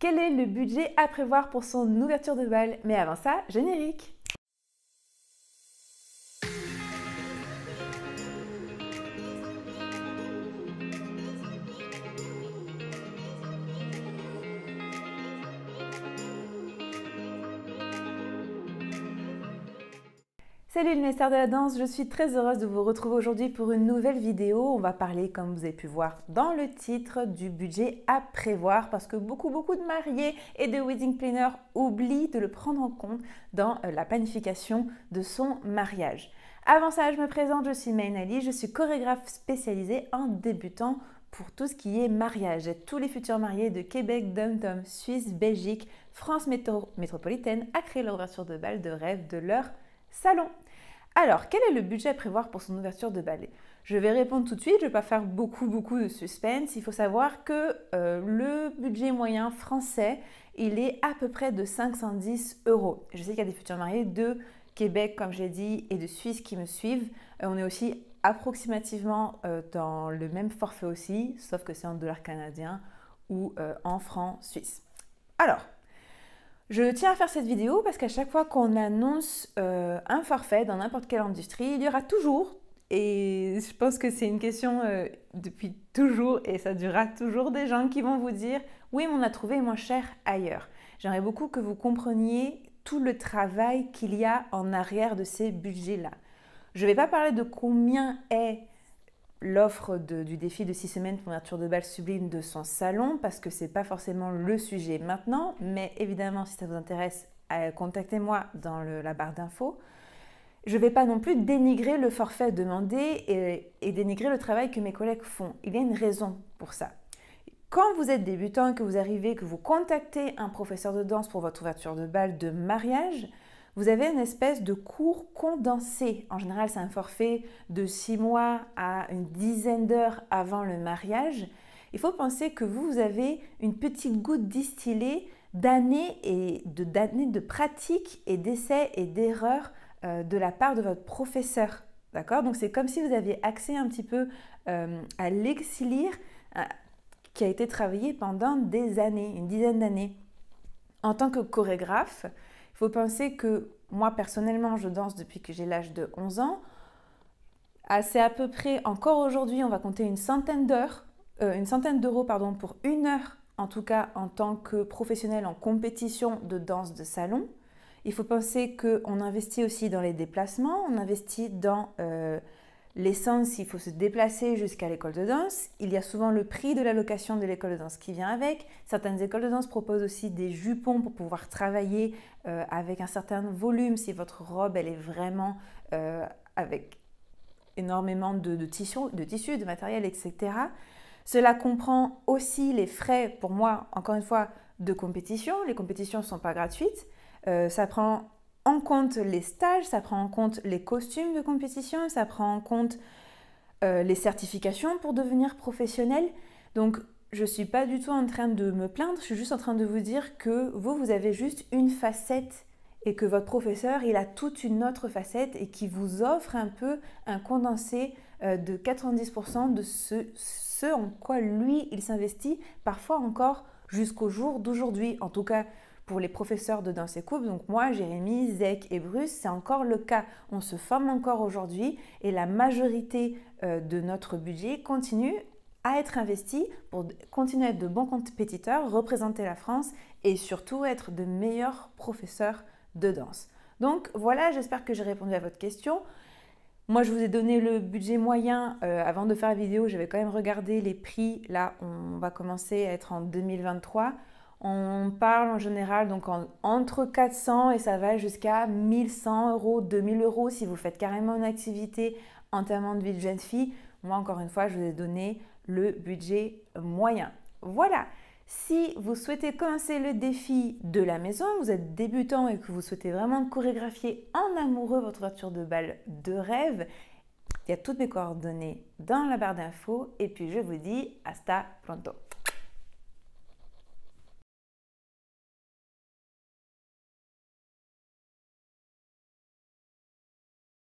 Quel est le budget à prévoir pour son ouverture de balle Mais avant ça, générique Salut le de la danse, je suis très heureuse de vous retrouver aujourd'hui pour une nouvelle vidéo. On va parler, comme vous avez pu voir dans le titre, du budget à prévoir parce que beaucoup, beaucoup de mariés et de wedding planners oublient de le prendre en compte dans euh, la planification de son mariage. Avant ça, je me présente, je suis Maïn je suis chorégraphe spécialisée en débutant pour tout ce qui est mariage. tous les futurs mariés de Québec, dom Suisse, Belgique, France métropolitaine à créer leur de balle de rêve de leur salon. Alors, quel est le budget à prévoir pour son ouverture de ballet Je vais répondre tout de suite, je ne vais pas faire beaucoup, beaucoup de suspense. Il faut savoir que euh, le budget moyen français, il est à peu près de 510 euros. Je sais qu'il y a des futurs mariés de Québec, comme j'ai dit, et de Suisse qui me suivent. Euh, on est aussi approximativement euh, dans le même forfait aussi, sauf que c'est en dollars canadiens ou en francs suisses. Alors, je tiens à faire cette vidéo parce qu'à chaque fois qu'on annonce euh, un forfait dans n'importe quelle industrie, il y aura toujours, et je pense que c'est une question euh, depuis toujours, et ça durera toujours, des gens qui vont vous dire Oui, mais on a trouvé moins cher ailleurs. J'aimerais beaucoup que vous compreniez tout le travail qu'il y a en arrière de ces budgets-là. Je ne vais pas parler de combien est l'offre du défi de 6 semaines pour ouverture de balle sublime de son salon parce que ce n'est pas forcément le sujet maintenant, mais évidemment si ça vous intéresse, euh, contactez-moi dans la barre d'infos. Je ne vais pas non plus dénigrer le forfait demandé et, euh, et dénigrer le travail que mes collègues font. Il y a une raison pour ça. Quand vous êtes débutant, que vous arrivez, que vous contactez un professeur de danse pour votre ouverture de bal de mariage, vous avez une espèce de cours condensé. En général, c'est un forfait de 6 mois à une dizaine d'heures avant le mariage. Il faut penser que vous, vous avez une petite goutte distillée d'années et de, d'années de pratique et d'essais et d'erreurs euh, de la part de votre professeur. D'accord Donc c'est comme si vous aviez accès un petit peu euh, à l'exilire euh, qui a été travaillé pendant des années, une dizaine d'années. En tant que chorégraphe, faut penser que moi, personnellement, je danse depuis que j'ai l'âge de 11 ans. assez à peu près, encore aujourd'hui, on va compter une centaine d'heures, euh, une centaine d'euros, pardon, pour une heure, en tout cas en tant que professionnel en compétition de danse de salon. Il faut penser qu'on investit aussi dans les déplacements, on investit dans euh, L'essence, il faut se déplacer jusqu'à l'école de danse. Il y a souvent le prix de la location de l'école de danse qui vient avec. Certaines écoles de danse proposent aussi des jupons pour pouvoir travailler euh, avec un certain volume si votre robe, elle est vraiment euh, avec énormément de, de, de tissu, de matériel, etc. Cela comprend aussi les frais, pour moi, encore une fois, de compétition. Les compétitions ne sont pas gratuites. Euh, ça prend compte les stages, ça prend en compte les costumes de compétition, ça prend en compte euh, les certifications pour devenir professionnel. Donc je ne suis pas du tout en train de me plaindre, je suis juste en train de vous dire que vous, vous avez juste une facette et que votre professeur, il a toute une autre facette et qui vous offre un peu un condensé euh, de 90% de ce en quoi lui, il s'investit, parfois encore jusqu'au jour d'aujourd'hui. En tout cas, pour les professeurs de danse et coupe. Donc moi, Jérémy, Zek et Bruce, c'est encore le cas. On se forme encore aujourd'hui et la majorité euh, de notre budget continue à être investi pour continuer à être de bons compétiteurs, représenter la France et surtout être de meilleurs professeurs de danse. Donc voilà, j'espère que j'ai répondu à votre question. Moi, je vous ai donné le budget moyen. Euh, avant de faire la vidéo, j'avais quand même regardé les prix. Là, on va commencer à être en 2023. On parle en général donc entre 400 et ça va jusqu'à 1100 euros, 2000 euros si vous faites carrément une activité entièrement de vie de jeune fille. Moi, encore une fois, je vous ai donné le budget moyen. Voilà. Si vous souhaitez commencer le défi de la maison, vous êtes débutant et que vous souhaitez vraiment chorégraphier en amoureux votre voiture de balle de rêve, il y a toutes mes coordonnées dans la barre d'infos et puis je vous dis hasta pronto.